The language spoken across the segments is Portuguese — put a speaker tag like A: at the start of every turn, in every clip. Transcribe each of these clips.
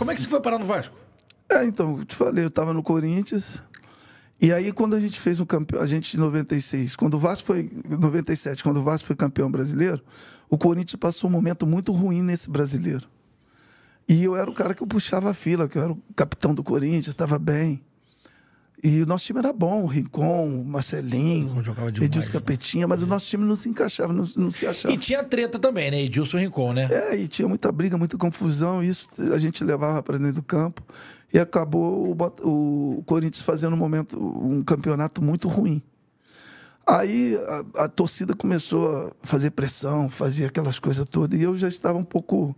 A: Como é que você foi parar no Vasco? É, então, eu te falei, eu estava no Corinthians. E aí, quando a gente fez um campeão, a gente em 96, quando o Vasco foi. 97, quando o Vasco foi campeão brasileiro, o Corinthians passou um momento muito ruim nesse brasileiro. E eu era o cara que eu puxava a fila, que eu era o capitão do Corinthians, estava bem. E o nosso time era bom, Rincon, Marcelinho, demais, Edilson né? Capetinha, né? mas é. o nosso time não se encaixava, não, não, se achava. E tinha treta também, né? Edilson e Rincon, né? É, e tinha muita briga, muita confusão, e isso a gente levava para dentro do campo. E acabou o, o Corinthians fazendo um momento, um campeonato muito ruim. Aí a, a torcida começou a fazer pressão, fazer aquelas coisas todas, e eu já estava um pouco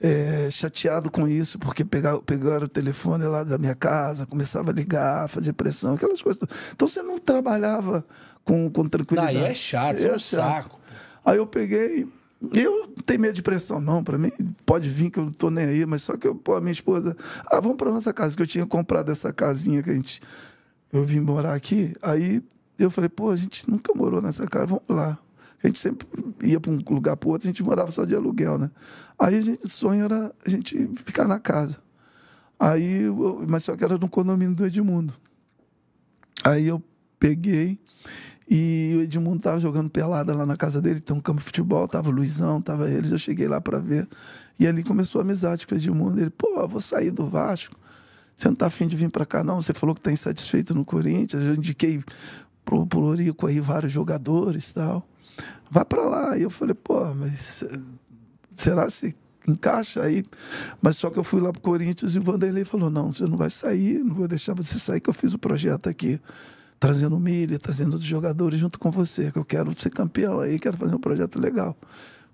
A: é, chateado com isso, porque pegaram, pegaram o telefone lá da minha casa, começava a ligar, fazer pressão, aquelas coisas. Então você não trabalhava com, com tranquilidade. Aí é chato, é, é um chato. saco. Aí eu peguei. Eu não tenho medo de pressão, não. Para mim, pode vir que eu não tô nem aí, mas só que eu, pô, a minha esposa. Ah, vamos para nossa casa, que eu tinha comprado essa casinha que a gente. Eu vim morar aqui. Aí eu falei, pô, a gente nunca morou nessa casa, vamos lá. A gente sempre ia para um lugar para outro, a gente morava só de aluguel, né? Aí a gente, o sonho era a gente ficar na casa. Aí, mas só que era no condomínio do Edmundo. Aí eu peguei e o Edmundo tava jogando pelada lá na casa dele, tem um campo de futebol, tava o Luizão, tava eles, eu cheguei lá para ver. E ali começou a amizade com o Edmundo. Ele, pô, vou sair do Vasco. Você não tá afim de vir para cá, não? Você falou que tá insatisfeito no Corinthians. Eu indiquei pro, pro Lorico aí vários jogadores e tal. Vá para lá. E eu falei, pô, mas será se encaixa aí? Mas só que eu fui lá pro Corinthians e o Vanderlei falou, não, você não vai sair, não vou deixar você sair, que eu fiz o projeto aqui. Trazendo milha, trazendo outros jogadores junto com você, que eu quero ser campeão aí, quero fazer um projeto legal.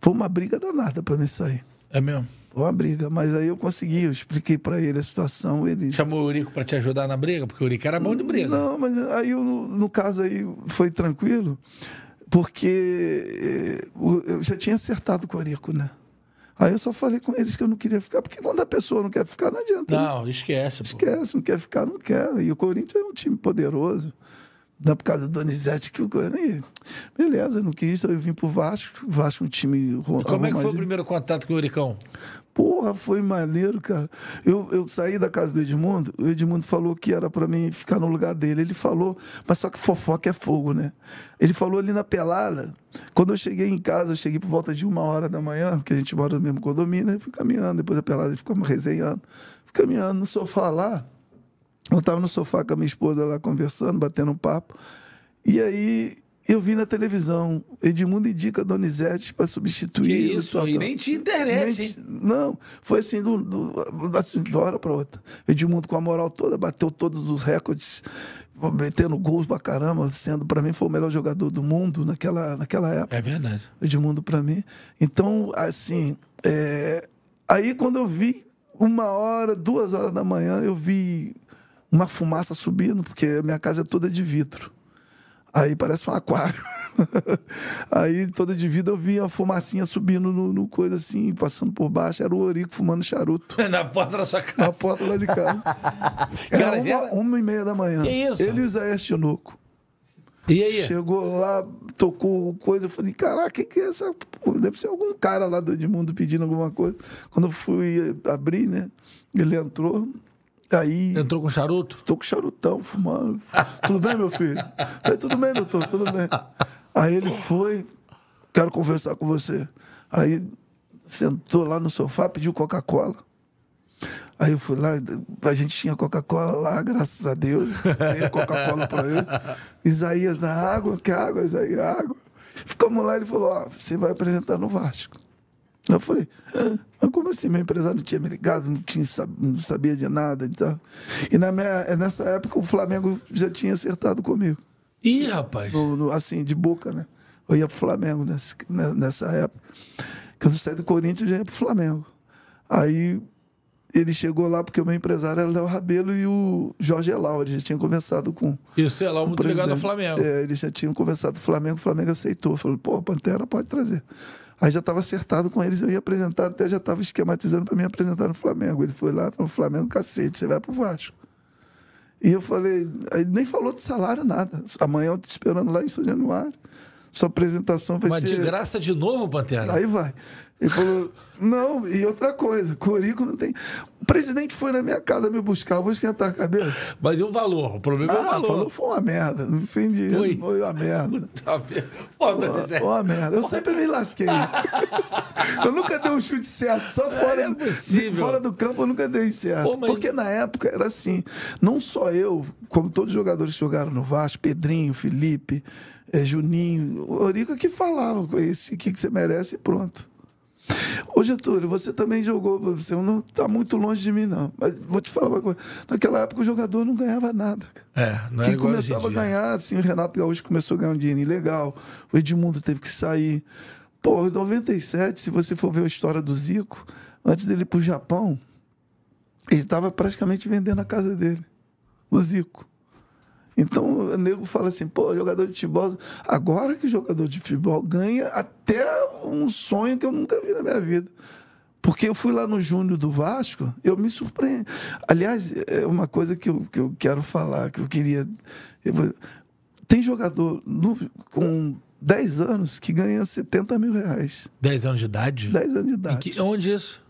A: Foi uma briga danada para mim sair. É mesmo? Foi uma briga, mas aí eu consegui, eu expliquei para ele a situação. Ele...
B: Chamou o Eurico para te ajudar na briga? Porque o Eurico era bom de briga. Não,
A: mas aí no caso aí foi tranquilo porque eh, eu já tinha acertado com o Arico, né? Aí eu só falei com eles que eu não queria ficar, porque quando a pessoa não quer ficar, não adianta. Né? Não, né? esquece. Pô. Esquece, não quer ficar, não quer. E o Corinthians é um time poderoso. Não é por causa do Donizete que o Corinthians. Beleza, não quis, eu vim pro Vasco. Vasco, é um time. E como é que foi o
B: primeiro contato com o Ericão?
A: Porra, foi maneiro, cara. Eu, eu saí da casa do Edmundo, o Edmundo falou que era para mim ficar no lugar dele. Ele falou, mas só que fofoca é fogo, né? Ele falou ali na pelada. Quando eu cheguei em casa, cheguei por volta de uma hora da manhã, porque a gente mora no mesmo condomínio, né? Fui caminhando, depois da pelada, ficamos resenhando. Fui caminhando no sofá lá. Eu tava no sofá com a minha esposa lá conversando, batendo um papo. E aí eu vi na televisão, Edmundo indica Donizete para substituir. Que isso, e nem tinha internet, nem, Não, foi assim, do, do, da hora para outra. Edmundo com a moral toda, bateu todos os recordes, metendo gols pra caramba, sendo para mim foi o melhor jogador do mundo naquela, naquela época. É verdade. Edmundo para mim. Então, assim, é... aí quando eu vi, uma hora, duas horas da manhã, eu vi uma fumaça subindo, porque a minha casa é toda de vidro. Aí parece um aquário. aí toda de vida eu via a fumacinha subindo no, no, coisa assim, passando por baixo. Era o Orico fumando charuto.
B: Na porta da sua casa. Na porta lá de casa.
A: era, Cara, uma, era... uma e meia da manhã. Que isso? Ele e o Zé Chinoco. E aí? Chegou lá, tocou coisa, eu falei, caraca, que que é essa? deve ser algum cara lá do Edmundo pedindo alguma coisa. Quando eu fui abrir, né? Ele entrou, Aí. Entrou com charuto? Estou com charutão fumando. tudo bem, meu filho? Falei, tudo bem, doutor, tudo bem. Aí ele foi, quero conversar com você. Aí sentou lá no sofá, pediu Coca-Cola. Aí eu fui lá, a gente tinha Coca-Cola lá, graças a Deus. Tem Coca-Cola para ele. Isaías na água, que água, Isaías, água. Ficamos lá, ele falou: Ó, oh, você vai apresentar no Vasco. Eu falei, ah, mas como assim? Meu empresário não tinha me ligado, não, tinha, não sabia de nada e tal. E na minha, eh, nessa época o Flamengo já tinha acertado comigo. Ih, rapaz! No, no, assim, de boca, né? Eu ia pro Flamengo nessa, né, nessa época. Quando eu saí do Corinthians, eu já ia pro Flamengo. Aí ele chegou lá porque o meu empresário era o Léo Rabelo e o Jorge Elau. Eles já tinha conversado com.
B: E o Celau, muito ligado ao Flamengo.
A: É, eles já tinham conversado com o Flamengo, o Flamengo aceitou. Falou, pô, Pantera pode trazer. Mas já estava acertado com eles, eu ia apresentar, até já estava esquematizando para me apresentar no Flamengo. Ele foi lá, falou: Flamengo, cacete, você vai para o Vasco. E eu falei, ele nem falou de salário, nada. Amanhã eu estou te esperando lá em São Januário. Sua apresentação vai Mas ser. Mas de graça
B: de novo, Pantera? Aí
A: vai. Ele falou, não, e outra coisa, Corico não tem. O presidente foi na minha casa me buscar, vou esquentar a cabeça.
B: Mas e o valor?
A: O problema ah, é o ah, valor. Falou, foi uma merda, não sei dinheiro. Foi, foi uma merda. Puta Foda foi, foi uma merda. Eu sempre me lasquei. eu nunca dei um chute certo, só é, fora, é fora do campo eu nunca dei certo. Pô, mas... Porque na época era assim, não só eu, como todos os jogadores que jogaram no Vasco, Pedrinho, Felipe, eh, Juninho, Orico é que falava com esse, o que, que você merece e pronto. Ô Getúlio, você também jogou, você não está muito longe de mim, não. Mas vou te falar uma coisa. Naquela época o jogador não ganhava nada.
B: É, não é Quem começava a
A: ganhar, assim, o Renato Gaúcho começou a ganhar um dinheiro legal, o Edmundo teve que sair. Pô, em 97, se você for ver a história do Zico, antes dele ir pro Japão, ele estava praticamente vendendo a casa dele. O Zico. Então o nego fala assim, pô, jogador de futebol. Agora que jogador de futebol ganha até um sonho que eu nunca vi na minha vida. Porque eu fui lá no Júnior do Vasco, eu me surpreendo. Aliás, é uma coisa que eu, que eu quero falar, que eu queria. tem jogador no, com 10 anos que ganha 70 mil reais. 10 anos de idade? 10 anos de idade. Que, onde isso?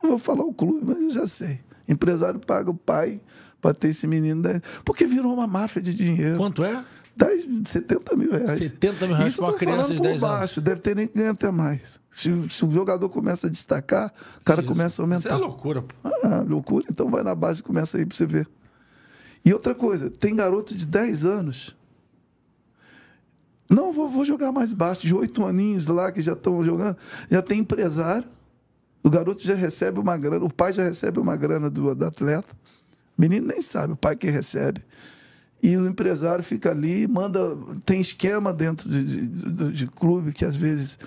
A: Eu vou falar o clube, mas eu já sei. Empresário paga o pai para ter esse menino. daí né? Porque virou uma máfia de dinheiro. Quanto é? 10, 70 mil reais. 70 mil reais para uma criança de 10 baixo. anos. Deve ter nem ganho até mais. Se, se o jogador começa a destacar, o cara Isso. começa a aumentar. Isso é loucura. Pô. Ah, loucura. Então vai na base e começa aí para você ver. E outra coisa, tem garoto de 10 anos. Não, vou, vou jogar mais baixo, de 8 aninhos lá que já estão jogando. Já tem empresário o garoto já recebe uma grana, o pai já recebe uma grana do, do atleta. O menino nem sabe, o pai que recebe. E o empresário fica ali, manda. Tem esquema dentro de, de, de, de clube que às vezes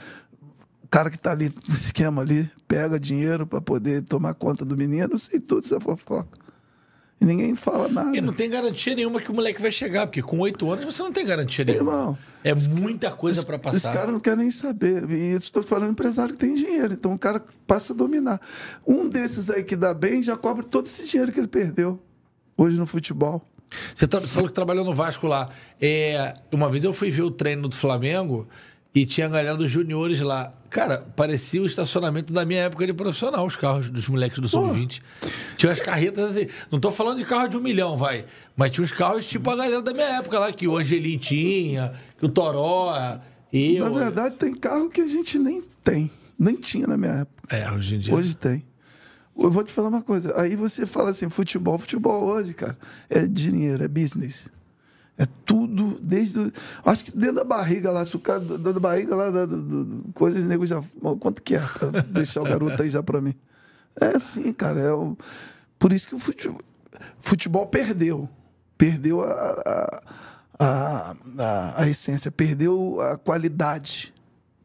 A: o cara que está ali no esquema ali pega dinheiro para poder tomar conta do menino, eu sei tudo essa fofoca. E ninguém fala nada. E não
B: tem garantia nenhuma que o moleque vai chegar, porque com oito anos você não tem garantia nenhuma. Irmão, é muita coisa para passar. Os caras
A: não querem nem saber. E eu estou falando empresário que tem dinheiro. Então o cara passa a dominar. Um desses aí que dá bem já cobre todo esse dinheiro que ele perdeu hoje no futebol.
B: Você, tá- você falou que trabalhou no Vasco lá. É, uma vez eu fui ver o treino do Flamengo. E tinha a galera dos juniores lá. Cara, parecia o estacionamento da minha época de profissional, os carros dos moleques do Sub-20. Tinha as carretas assim. Não tô falando de carro de um milhão, vai. Mas tinha os carros tipo a galera da minha época lá, que o Angelim tinha, que o Toró. Eu... Na
A: verdade, tem carro que a gente nem tem. Nem tinha na minha época. É, hoje em dia. Hoje tem. Eu vou te falar uma coisa. Aí você fala assim: futebol, futebol hoje, cara. É dinheiro, é business. É tudo, desde. O, acho que dentro da barriga lá, se o cara, dentro da barriga lá, do, coisas nego já. Quanto que é? Pra deixar o garoto aí já pra mim. É assim, cara. É o, por isso que o futebol, futebol perdeu. Perdeu a, a, a, a, a essência, perdeu a qualidade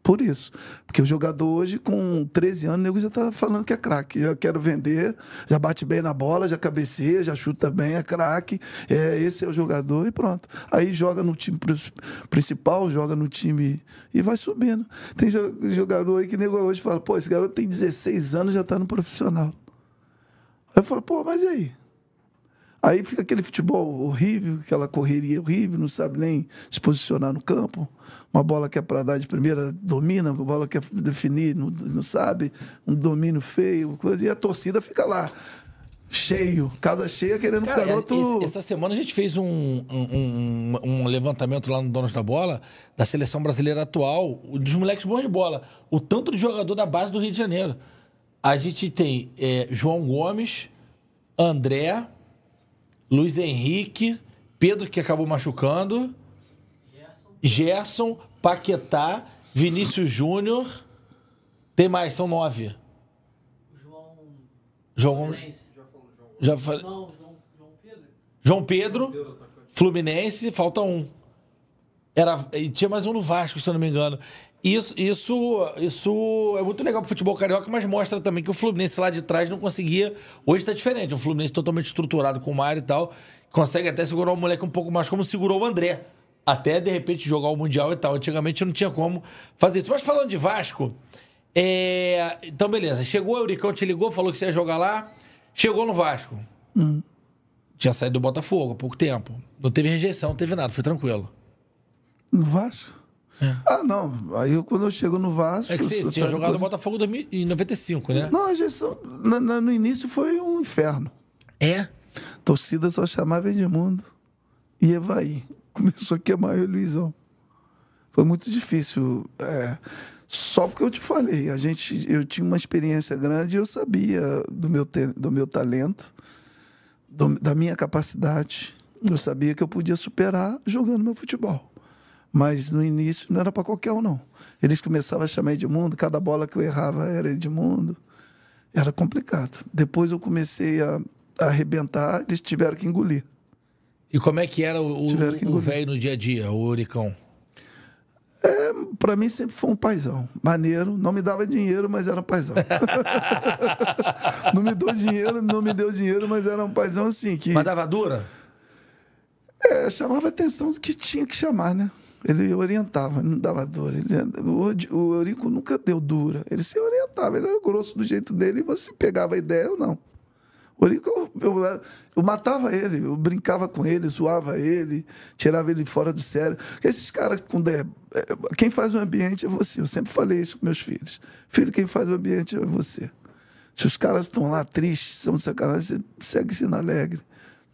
A: por isso. Porque o jogador hoje, com 13 anos, o nego já tá falando que é craque. Já quero vender, já bate bem na bola, já cabeceia, já chuta bem, é craque. É, esse é o jogador e pronto. Aí joga no time principal, joga no time e vai subindo. Tem jogador aí que nego hoje fala, pô, esse garoto tem 16 anos já tá no profissional. Aí eu falo, pô, mas e aí? Aí fica aquele futebol horrível, aquela correria horrível, não sabe nem se posicionar no campo. Uma bola que é para dar de primeira domina, uma bola que é definir, não, não sabe, um domínio feio, coisa, e a torcida fica lá. Cheio, casa cheia querendo Cara, é, garoto. Essa
B: semana a gente fez um, um, um, um, levantamento lá no Donos da Bola, da seleção brasileira atual, dos moleques bons de bola. O tanto de jogador da base do Rio de Janeiro. A gente tem é, João Gomes, André, Luiz Henrique, Pedro, que acabou machucando, Gerson, Gerson Paquetá, Vinícius Júnior. Tem mais, são nove. João. João. Já falei. Não, João, João Pedro. João Pedro, Fluminense, falta um. Era, e tinha mais um no Vasco, se eu não me engano. Isso, isso, isso é muito legal pro futebol carioca, mas mostra também que o Fluminense lá de trás não conseguia. Hoje tá diferente. O Fluminense totalmente estruturado com o Mário e tal. Consegue até segurar o moleque um pouco mais, como segurou o André. Até de repente jogar o Mundial e tal. Antigamente não tinha como fazer isso. Mas falando de Vasco, é... então beleza. Chegou o Euricão, te ligou, falou que você ia jogar lá. Chegou no Vasco. Hum. Tinha saído do Botafogo há pouco tempo. Não teve rejeição, não teve nada, foi tranquilo.
A: No Vasco? É. Ah, não. Aí eu, quando eu chego no Vasco. É que você tinha jogado o Botafogo em 95, né? Não, a gente no, no início foi um inferno. É? Torcida só chamava Edmundo. E Evaí. Começou a queimar eu e o Luizão. Foi muito difícil. É, só porque eu te falei, a gente, eu tinha uma experiência grande e eu sabia do meu, te, do meu talento, do, da minha capacidade. Eu sabia que eu podia superar jogando meu futebol. Mas no início não era para qualquer um, não. Eles começavam a chamar Edmundo, cada bola que eu errava era Edmundo. Era complicado. Depois eu comecei a, a arrebentar, eles tiveram que engolir. E como é que era o,
B: velho no dia a dia, o Oricão?
A: É, para mim sempre foi um paizão. Maneiro, não me dava dinheiro, mas era um paizão. não me deu dinheiro, não me deu dinheiro, mas era um paizão assim. Que... Mas dava dura? É, chamava a atenção do que tinha que chamar, né? Ele orientava, não dava dor. Ele, o, o Eurico nunca deu dura. Ele se orientava, ele era grosso do jeito dele e você pegava a ideia ou não. O Eurico, eu, eu, eu, matava ele, eu brincava com ele, zoava ele, tirava ele fora do sério. Esses caras, quando é, quem faz o ambiente é você. Eu sempre falei isso com meus filhos. Filho, quem faz o ambiente é você. Se os caras estão lá tristes, são de sacanagem, você segue sendo alegre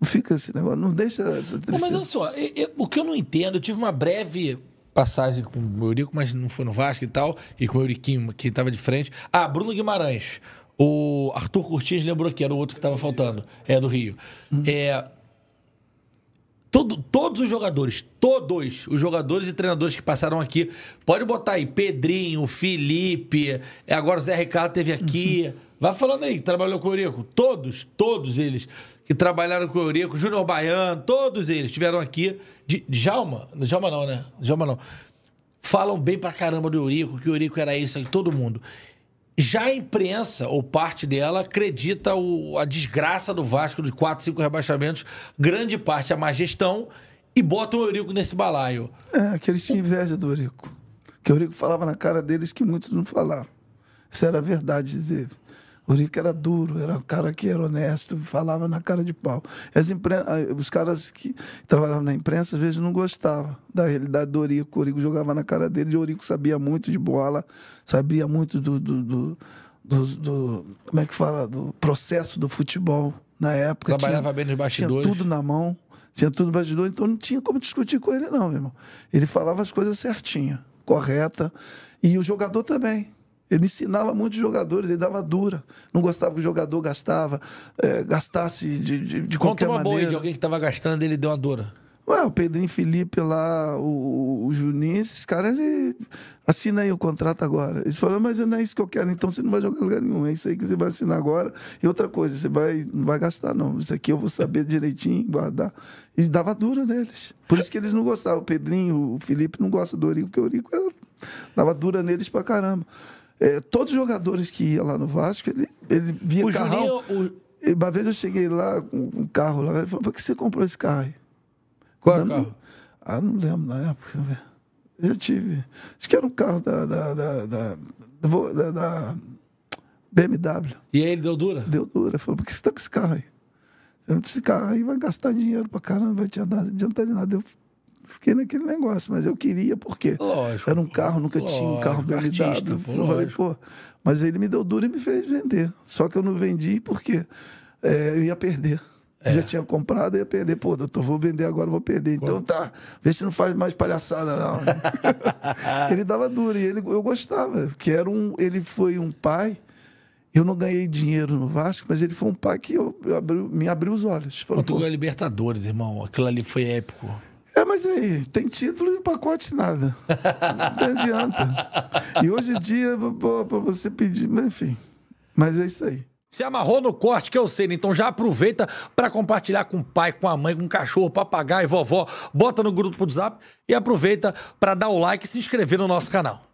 A: fica esse negócio, não deixa essa tristeza. mas olha
B: só, eu, eu, o que eu não entendo, eu tive uma breve
A: passagem com o Eurico, mas não
B: foi no Vasco e tal, e com o Euriquinho, que estava de frente. Ah, Bruno Guimarães. O Arthur Curtins lembrou que era o outro que estava faltando, é do Rio. Hum. É, todo, todos os jogadores, todos os jogadores e treinadores que passaram aqui, pode botar aí Pedrinho, Felipe, é, agora o Zé Ricardo teve aqui. Uhum. Vai falando aí, que trabalhou com o Eurico. Todos, todos eles que trabalharam com o Eurico, Júnior Baiano, todos eles estiveram aqui. De, Djalma, Djalma não, né? Djalma não. Falam bem pra caramba do Eurico, que o Eurico era isso aí, todo mundo. Já a imprensa, ou parte dela, acredita o, a desgraça do Vasco de 4, 5 rebaixamentos, grande parte a é má gestão, e botam o Eurico nesse balaio.
A: É, que eles tinham inveja do Eurico. Que o Eurico falava na cara deles que muitos não falaram. Isso era a verdade dizer. O Rico era duro, era um cara que era honesto, falava na cara de pau. Impren... Os caras que trabalhavam na imprensa, às vezes, não gostavam da realidade do Orico. O Orico jogava na cara dele, e o Orico sabia muito de bola, sabia muito do, do, do, do, do como é que fala? Do processo do futebol na época. Trabalhava tinha, bem nos bastidores. Tinha tudo na mão, tinha tudo no bastidor, então não tinha como discutir com ele, não, meu irmão. Ele falava as coisas certinha, correta. E o jogador também ele ensinava muitos jogadores, ele dava dura. Não gostava que o jogador gastava, é, gastasse de, de, de qualquer maneira. Conta uma boa aí de
B: alguém que estava gastando, ele deu uma dura.
A: Ué, o Pedrinho Felipe lá, o, o Juninho, esses caras, ele assina aí o contrato agora. Eles falaram, mas não é isso que eu quero, então você não vai jogar lugar nenhum, é isso aí que você vai assinar agora. E outra coisa, você vai, não vai gastar, não. Isso aqui eu vou saber direitinho, guardar. E dava dura neles. Por isso que eles não gostavam. O Pedrinho, o Felipe não gosta do Orico, porque o Orico era, dava dura neles pra caramba. É, todos os jogadores que iam lá no Vasco, ele, ele via o carrão. Juninho, o... Uma vez eu cheguei lá com um carro lá, ele falou, por que você comprou esse carro aí? Qual é o carro? Ah, não lembro na época. Eu tive. Acho que era um carro da, da, da, da, da, da BMW. E aí ele deu dura? Deu dura. Falou, por que você tá com esse carro aí? Você não esse carro aí vai gastar dinheiro pra caramba, não vai te adiantar de nada. Eu fiquei naquele negócio, mas eu queria porque lógico, era um carro, nunca lógico, tinha um carro bem me dado. eu falei, pô, mas ele me deu duro e me fez vender. Só que eu não vendi porque é, eu ia perder. É. Já tinha comprado, ia perder. Pô, doutor, vou vender agora, vou perder. Então Quanto? tá, vê se não faz mais palhaçada, não. ele dava duro e ele, eu gostava. Que era um, ele foi um pai. Eu não ganhei dinheiro no Vasco, mas ele foi um pai que eu, eu abri, me abriu os olhos. Falou, tu ganhou
B: Libertadores, irmão. Aquilo ali foi
A: épico. É, mas aí, tem título e pacote nada. Não adianta. E hoje em dia, para você pedir, mas enfim. Mas é isso aí. Se
B: amarrou no corte que eu sei, né? então já aproveita para compartilhar com o pai, com a mãe, com o cachorro, papagaio, vovó, bota no grupo do WhatsApp e aproveita para dar o like e se inscrever no nosso canal.